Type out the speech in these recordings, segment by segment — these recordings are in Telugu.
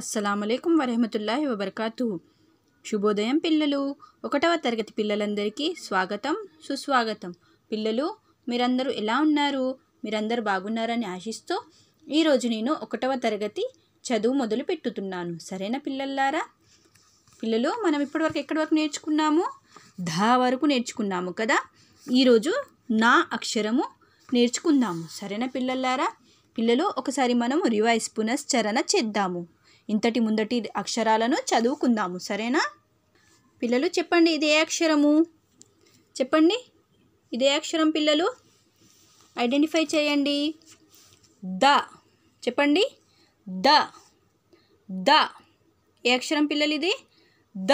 అయికం వరహమతుల్లా వబర్కాతు శుభోదయం పిల్లలు ఒకటవ తరగతి పిల్లలందరికీ స్వాగతం సుస్వాగతం పిల్లలు మీరందరూ ఎలా ఉన్నారు మీరందరూ బాగున్నారని ఆశిస్తూ ఈరోజు నేను ఒకటవ తరగతి చదువు మొదలు పెట్టుతున్నాను సరేనా పిల్లల్లారా పిల్లలు మనం ఇప్పటివరకు ఎక్కడి వరకు నేర్చుకున్నాము ధా వరకు నేర్చుకున్నాము కదా ఈరోజు నా అక్షరము నేర్చుకుందాము సరేనా పిల్లల్లారా పిల్లలు ఒకసారి మనము రివైస్ పునశ్చరణ చేద్దాము ఇంతటి ముందటి అక్షరాలను చదువుకుందాము సరేనా పిల్లలు చెప్పండి ఇదే అక్షరము చెప్పండి ఇదే అక్షరం పిల్లలు ఐడెంటిఫై చేయండి ద చెప్పండి ద ద ఏ అక్షరం పిల్లలు ఇది ద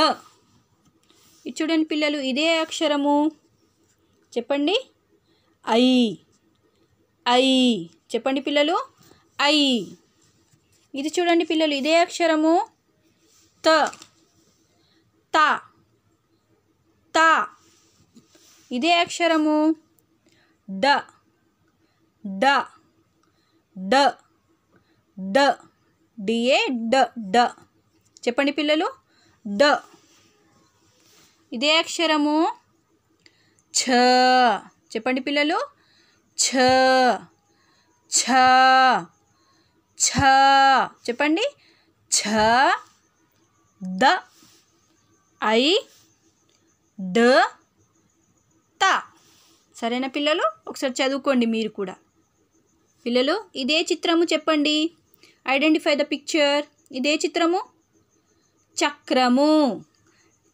ఇది చూడండి పిల్లలు ఇదే అక్షరము చెప్పండి ఐ ఐ చెప్పండి పిల్లలు ఐ ఇది చూడండి పిల్లలు ఇదే అక్షరము త త త ఇదే అక్షరము డ డ డ డ డిఏ డ డ చెప్పండి పిల్లలు డ ఇదే అక్షరము ఛ చెప్పండి పిల్లలు ఛ ఛ ఛ చెప్పండి ఛ ద ఐ డ త సరేన పిల్లలు ఒకసారి చదువుకోండి మీరు కూడా పిల్లలు ఇదే చిత్రము చెప్పండి ఐడెంటిఫై ద పిక్చర్ ఇదే చిత్రము చక్రము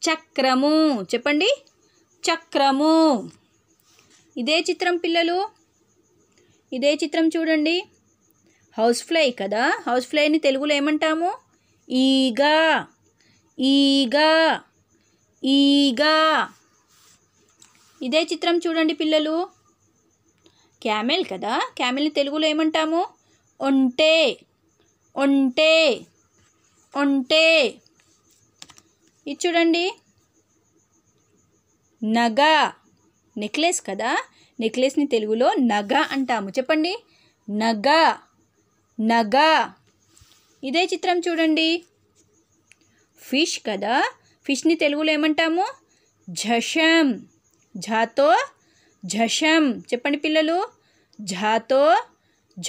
చక్రము చెప్పండి చక్రము ఇదే చిత్రం పిల్లలు ఇదే చిత్రం చూడండి హౌస్ ఫ్లై కదా హౌస్ ఫ్లైని తెలుగులో ఏమంటాము ఈగ ఈగ ఈగ ఇదే చిత్రం చూడండి పిల్లలు క్యామెల్ కదా క్యామెల్ని తెలుగులో ఏమంటాము ఒంటే ఒంటే ఒంటే ఇది చూడండి నగ నెక్లెస్ కదా నెక్లెస్ని తెలుగులో నగ అంటాము చెప్పండి నగ నగ ఇదే చిత్రం చూడండి ఫిష్ కదా ఫిష్ని తెలుగులో ఏమంటాము ఝషం ఝాతో ఝషం చెప్పండి పిల్లలు ఝాతో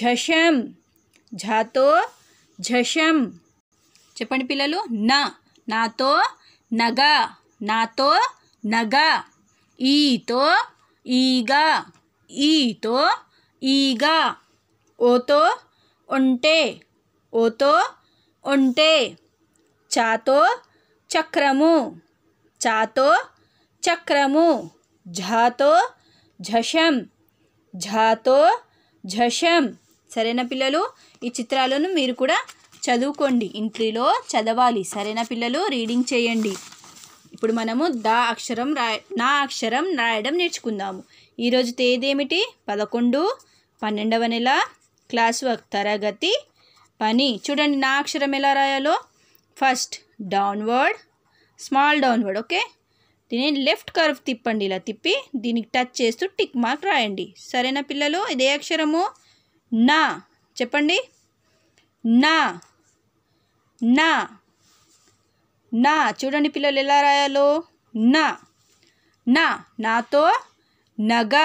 ఝషం ఝాతో ఝషం చెప్పండి పిల్లలు నా నాతో నగ నాతో నగ ఈతో ఈగా ఈతో ఈగా ఓతో ఒంటే ఓతో ఒంటే చాతో చక్రము చాతో చక్రము ఝాతో ఝషం ఝాతో ఝషం సరేనా పిల్లలు ఈ చిత్రాలను మీరు కూడా చదువుకోండి ఇంట్లో చదవాలి సరేనా పిల్లలు రీడింగ్ చేయండి ఇప్పుడు మనము దా అక్షరం రా నా అక్షరం రాయడం నేర్చుకుందాము ఈరోజు తేదీ ఏమిటి పదకొండు పన్నెండవ నెల క్లాస్ వర్క్ తరగతి పని చూడండి నా అక్షరం ఎలా రాయాలో first downward small downward okay దీని లెఫ్ట్ కర్వ్ తిప్పండి ఇలా తిప్పి దీనికి టచ్ చేస్తూ టిక్ మార్క్ రాయండి సరేనా పిల్లలు ఇదే అక్షరము నా చెప్పండి నా నా నా చూడండి పిల్లలు ఎలా రాయాలో నా నా నాతో నగ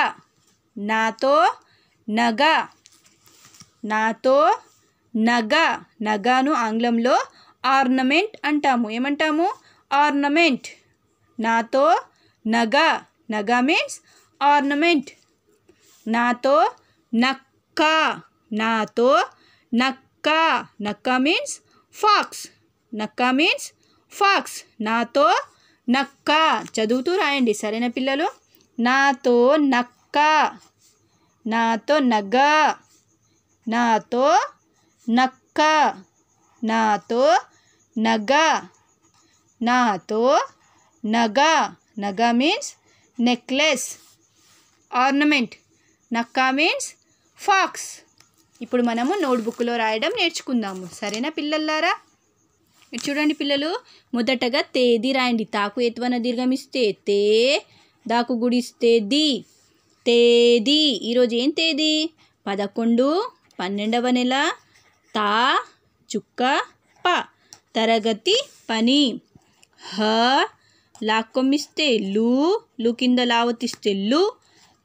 నాతో నగ నాతో నగ నగాను ఆంగ్లంలో ఆర్నమెంట్ అంటాము ఏమంటాము ఆర్నమెంట్ నాతో నగ నగ మీన్స్ ఆర్నమెంట్ నాతో నక్క నాతో నక్క నక్క మీన్స్ ఫాక్స్ నక్క మీన్స్ ఫాక్స్ నాతో నక్క చదువుతూ రాయండి సరేనా పిల్లలు నాతో నక్క నాతో నగ నాతో నక్క నాతో నగ నాతో నగ నగ మీన్స్ నెక్లెస్ ఆర్నమెంట్ నక్క మీన్స్ ఫాక్స్ ఇప్పుడు మనము నోట్బుక్లో రాయడం నేర్చుకుందాము సరేనా పిల్లలారా చూడండి పిల్లలు మొదటగా తేది రాయండి తాకు ఎత్వన దీర్ఘమిస్తే తే దాకు గుడిస్తే ది తేదీ ఈరోజు ఏం తేదీ పదకొండు పన్నెండవ నెల తా చుక్క ప తరగతి పని హ లాక్కొమ్మిస్తే లు లు కింద లావతిస్తే లు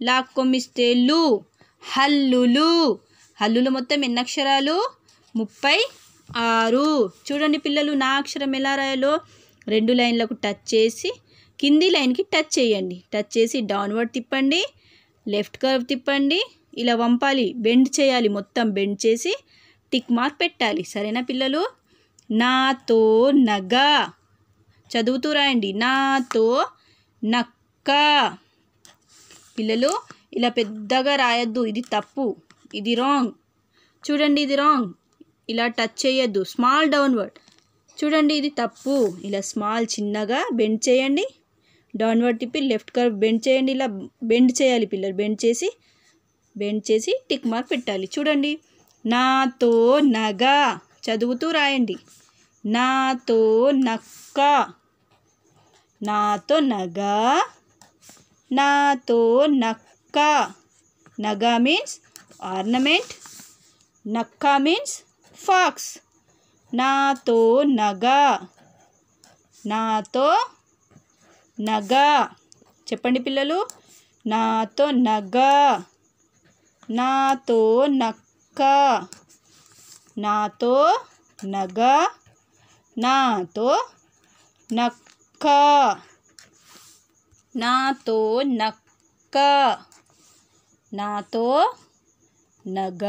లాక్కొమ్మిస్తే లు హల్లులు హల్లులు మొత్తం ఎన్ని అక్షరాలు ముప్పై ఆరు చూడండి పిల్లలు నా అక్షరం ఎలా రాయాలో రెండు లైన్లకు టచ్ చేసి కింది లైన్కి టచ్ చేయండి టచ్ చేసి డౌన్వర్డ్ తిప్పండి లెఫ్ట్ కర్వ్ తిప్పండి ఇలా వంపాలి బెండ్ చేయాలి మొత్తం బెండ్ చేసి టిక్ మార్క్ పెట్టాలి సరేనా పిల్లలు నాతో నగ చదువుతూ రాయండి నాతో నక్క పిల్లలు ఇలా పెద్దగా రాయొద్దు ఇది తప్పు ఇది రాంగ్ చూడండి ఇది రాంగ్ ఇలా టచ్ చేయొద్దు స్మాల్ డౌన్వర్డ్ చూడండి ఇది తప్పు ఇలా స్మాల్ చిన్నగా బెండ్ చేయండి డౌన్వర్డ్ తిప్పి లెఫ్ట్ కర్వ్ బెండ్ చేయండి ఇలా బెండ్ చేయాలి పిల్లలు బెండ్ చేసి బెండ్ చేసి టిక్ మార్క్ పెట్టాలి చూడండి నాతో నగ చదువుతూ రాయండి నాతో నక్క నాతో నగ నాతో నక్క నగ మీన్స్ ఆర్నమెంట్ నక్క మీన్స్ ఫాక్స్ నాతో నగ నాతో నగ చెప్పండి పిల్లలు నాతో నగ నాతో నక్క నాతో నగ నాతో నక్క నాతో నక్క నాతో నగ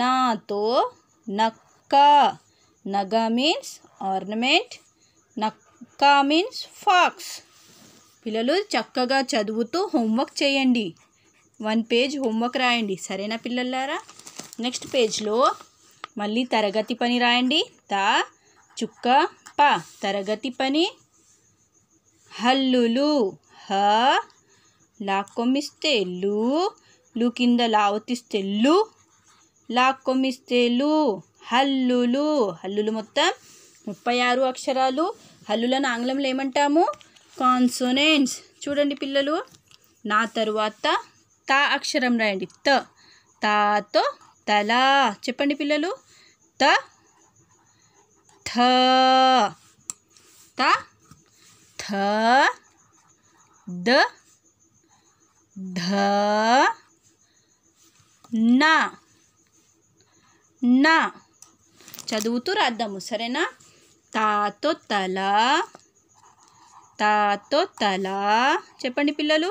నాతో నక్క నగ మీన్స్ ఆర్నమెంట్ నక్క మీన్స్ ఫాక్స్ పిల్లలు చక్కగా చదువుతూ హోంవర్క్ చేయండి వన్ పేజ్ హోంవర్క్ రాయండి సరేనా పిల్లలారా నెక్స్ట్ పేజ్లో మళ్ళీ తరగతి పని రాయండి త చుక్క ప తరగతి పని హల్లులు హ లాక్కొమ్మిస్తే లు లు కింద లావతిస్తే లు లాక్కొమ్మిస్తే లు హల్లులు హల్లులు మొత్తం ముప్పై ఆరు అక్షరాలు హల్లులను ఆంగ్లంలో ఏమంటాము కాన్సోనెంట్స్ చూడండి పిల్లలు నా తరువాత తా అక్షరం రాయండి త తాతో తలా చెప్పండి పిల్లలు త థ త థ ద ధ నా నా చదువుతూ రాద్దాము సరేనా తాతో తల తాతో తల చెప్పండి పిల్లలు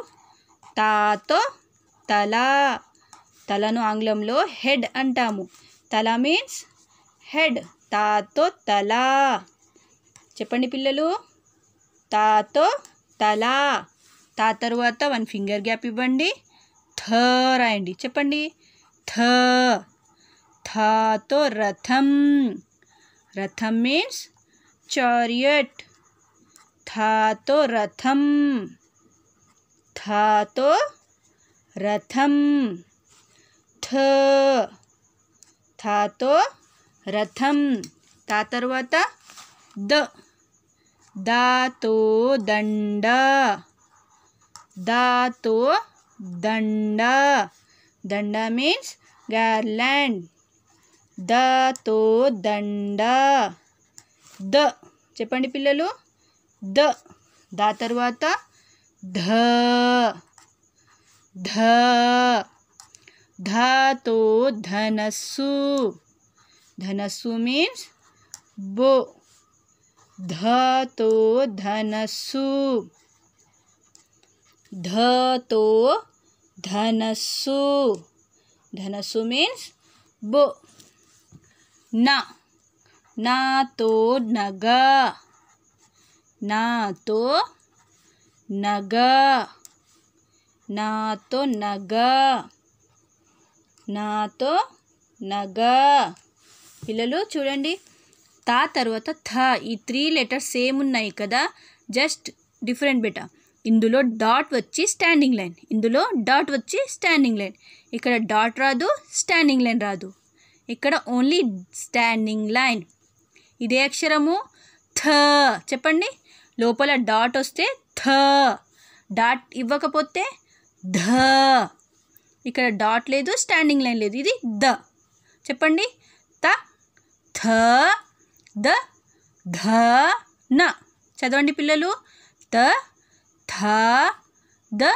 తాతో తల తలను ఆంగ్లంలో హెడ్ అంటాము తల మీన్స్ హెడ్ తాతో తల చెప్పండి పిల్లలు తాతో తల తా తరువాత వన్ ఫింగర్ గ్యాప్ ఇవ్వండి థ రాయండి చెప్పండి థ థాతో రథం రథం మీన్స్ చారియట్ థాతో రథం థాతో రథం థ థాతో రథం తా తర్వాత ద దాతో దండ దాతో దండ దండ మీన్స్ గార్లాండ్ దాతో దండ ద చెప్పండి పిల్లలు ద దా తర్వాత ధ ध ध तो धनस्सु धनसु मीन्स बो ध तो धनस्सु ध तो धनस्सु धनसु मीन्स बो ना ना तो नगा ना तो नगा నాతో నగ నాతో నగ పిల్లలు చూడండి తా తర్వాత థ ఈ త్రీ లెటర్స్ సేమ్ ఉన్నాయి కదా జస్ట్ డిఫరెంట్ బెట ఇందులో డాట్ వచ్చి స్టాండింగ్ లైన్ ఇందులో డాట్ వచ్చి స్టాండింగ్ లైన్ ఇక్కడ డాట్ రాదు స్టాండింగ్ లైన్ రాదు ఇక్కడ ఓన్లీ స్టాండింగ్ లైన్ ఇదే అక్షరము థ చెప్పండి లోపల డాట్ వస్తే థ డాట్ ఇవ్వకపోతే ధ ఇక్కడ డాట్ లేదు స్టాండింగ్ లైన్ లేదు ఇది ద చెప్పండి త థ ద ధ న చదవండి పిల్లలు త థ ద